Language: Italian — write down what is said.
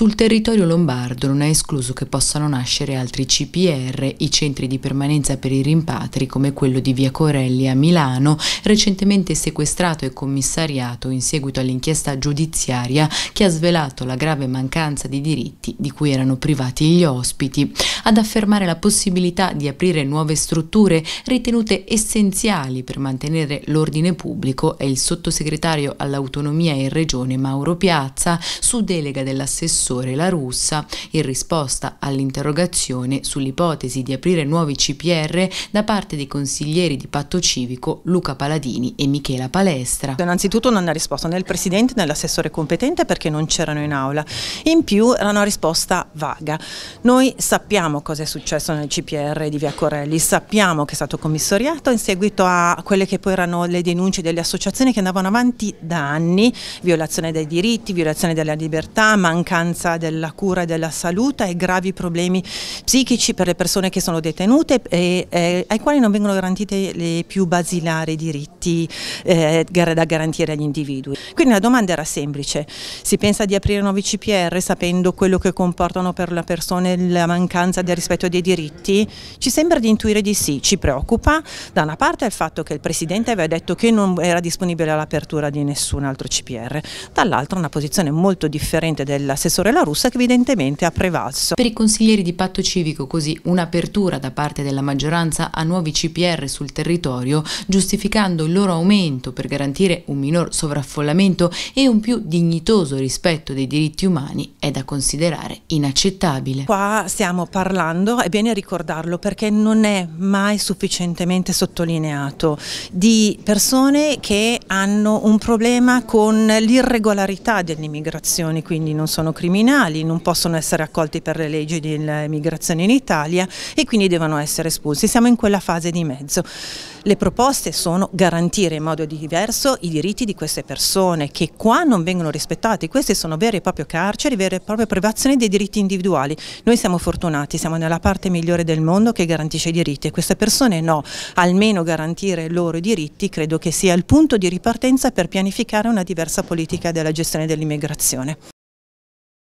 Sul territorio lombardo non è escluso che possano nascere altri CPR, i centri di permanenza per i rimpatri come quello di Via Corelli a Milano, recentemente sequestrato e commissariato in seguito all'inchiesta giudiziaria che ha svelato la grave mancanza di diritti di cui erano privati gli ospiti ad affermare la possibilità di aprire nuove strutture ritenute essenziali per mantenere l'ordine pubblico è il sottosegretario all'autonomia in regione Mauro Piazza su delega dell'assessore La Russa in risposta all'interrogazione sull'ipotesi di aprire nuovi CPR da parte dei consiglieri di patto civico Luca Paladini e Michela Palestra. Innanzitutto non ha risposto né il Presidente né l'assessore competente perché non c'erano in aula. In più era una risposta vaga. Noi sappiamo sappiamo cosa è successo nel CPR di Via Corelli, sappiamo che è stato commissariato in seguito a quelle che poi erano le denunce delle associazioni che andavano avanti da anni, violazione dei diritti, violazione della libertà, mancanza della cura e della salute e gravi problemi psichici per le persone che sono detenute e, e ai quali non vengono garantiti i più basilari diritti eh, da garantire agli individui. Quindi la domanda era semplice, si pensa di aprire nuovi CPR sapendo quello che comportano per la persona la mancanza l'importanza del rispetto dei diritti? Ci sembra di intuire di sì, ci preoccupa da una parte il fatto che il Presidente aveva detto che non era disponibile all'apertura di nessun altro CPR, dall'altra una posizione molto differente dell'assessore La Russa che evidentemente ha prevalso. Per i consiglieri di patto civico così un'apertura da parte della maggioranza a nuovi CPR sul territorio, giustificando il loro aumento per garantire un minor sovraffollamento e un più dignitoso rispetto dei diritti umani, è da considerare inaccettabile. Qua stiamo parlando parlando è bene ricordarlo perché non è mai sufficientemente sottolineato di persone che hanno un problema con l'irregolarità dell'immigrazione, quindi non sono criminali, non possono essere accolti per le leggi dell'immigrazione in Italia e quindi devono essere espulsi. Siamo in quella fase di mezzo. Le proposte sono garantire in modo diverso i diritti di queste persone che qua non vengono rispettati, queste sono vere e proprie carceri, vere e proprie privazioni dei diritti individuali. Noi siamo fortunati, siamo nella parte migliore del mondo che garantisce i diritti e queste persone no, almeno garantire loro i diritti credo che sia il punto di ripartenza per pianificare una diversa politica della gestione dell'immigrazione.